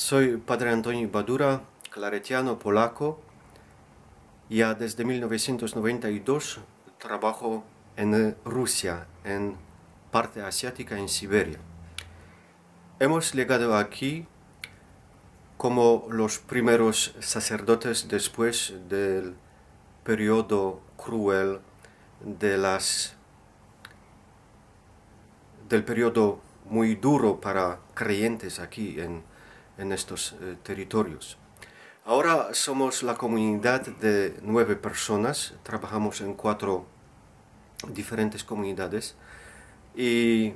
Soy padre Antonio Badura, claretiano polaco. Ya desde 1992 trabajo en Rusia, en parte asiática, en Siberia. Hemos llegado aquí como los primeros sacerdotes después del periodo cruel de las del periodo muy duro para creyentes aquí en en estos eh, territorios. Ahora somos la comunidad de nueve personas, trabajamos en cuatro diferentes comunidades y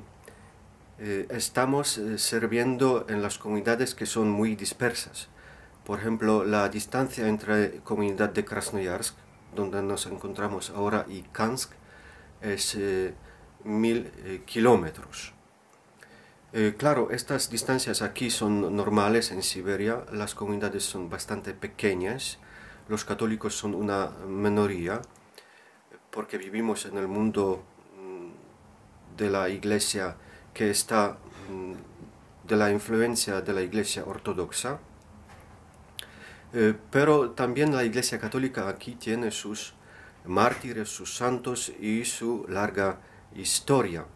eh, estamos eh, sirviendo en las comunidades que son muy dispersas. Por ejemplo, la distancia entre comunidad de Krasnoyarsk, donde nos encontramos ahora, y Kansk es mil kilómetros. Eh, claro, estas distancias aquí son normales en Siberia, las comunidades son bastante pequeñas, los católicos son una minoría, porque vivimos en el mundo mm, de la iglesia que está mm, de la influencia de la iglesia ortodoxa, eh, pero también la iglesia católica aquí tiene sus mártires, sus santos y su larga historia.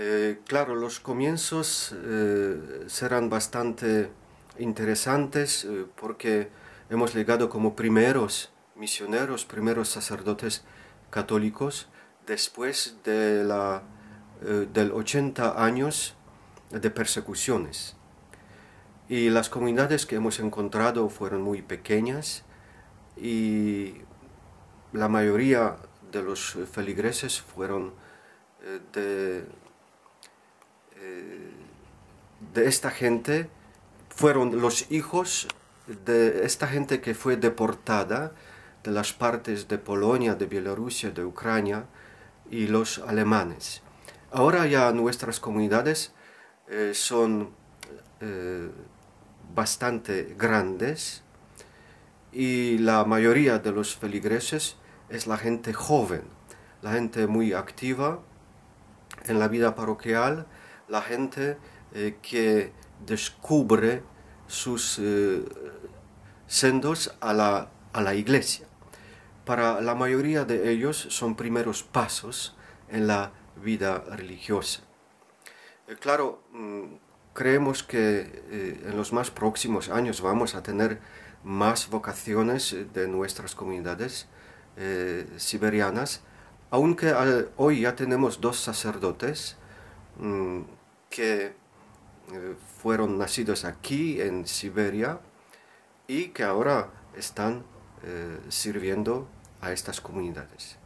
Eh, claro, los comienzos eh, serán bastante interesantes eh, porque hemos llegado como primeros misioneros, primeros sacerdotes católicos después de la, del 80 años de persecuciones. Y las comunidades que hemos encontrado fueron muy pequeñas y la mayoría de los feligreses fueron de eh, de esta gente fueron los hijos de esta gente que fue deportada de las partes de Polonia, de Bielorrusia, de Ucrania y los alemanes. Ahora ya nuestras comunidades eh, son eh, bastante grandes y la mayoría de los feligreses es la gente joven, la gente muy activa en la vida parroquial, la gente eh, que descubre sus eh, sendos a la, iglesia. Para la mayoría de ellos son primeros pasos en la vida religiosa. Eh, claro, mm, creemos que en los más próximos años vamos a tener más vocaciones de nuestras comunidades siberianas, aunque hoy ya tenemos dos sacerdotes, mm, que eh, fueron nacidos aquí en Siberia y que ahora están eh, sirviendo a estas comunidades.